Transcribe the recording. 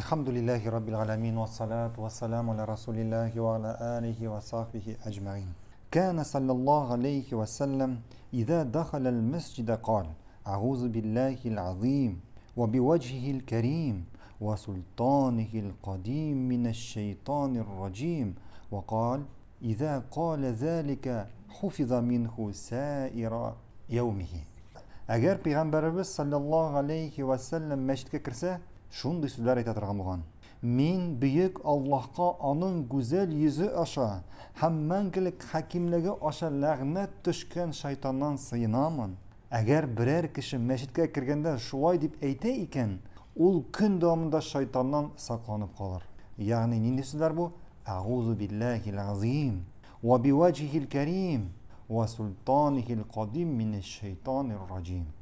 الحمد لله رب العالمين والصلاة والسلام على رسول الله وعلى آله وصحبه أجمعين كان صلى الله عليه وسلم إذا دخل المسجد قال أعوذ بالله العظيم وبوجهه الكريم وسلطانه القديم من الشيطان الرجيم وقال إذا قال ذلك حفظ منه سائر يومه agar صلى الله عليه وسلم masjidga كرسه Шундый сүзләр әйтә торган булган. Мин бүйек Аллаһка аның гүзәл йөзе аша, һәм мәңгелек хакимлеге аша лагънат төшкән шайтаннан сыйнамын. Әгәр берәр кеше мәчеткә кергәндә шулай дип әйтә икән, ул көн дәвамында шайтаннан сакланып калыр. Ягъни нинди сүзләр бу? Агъузу биллаһил азим ва биваджихил карим ва султанихил кадим мин шайтанир раджим.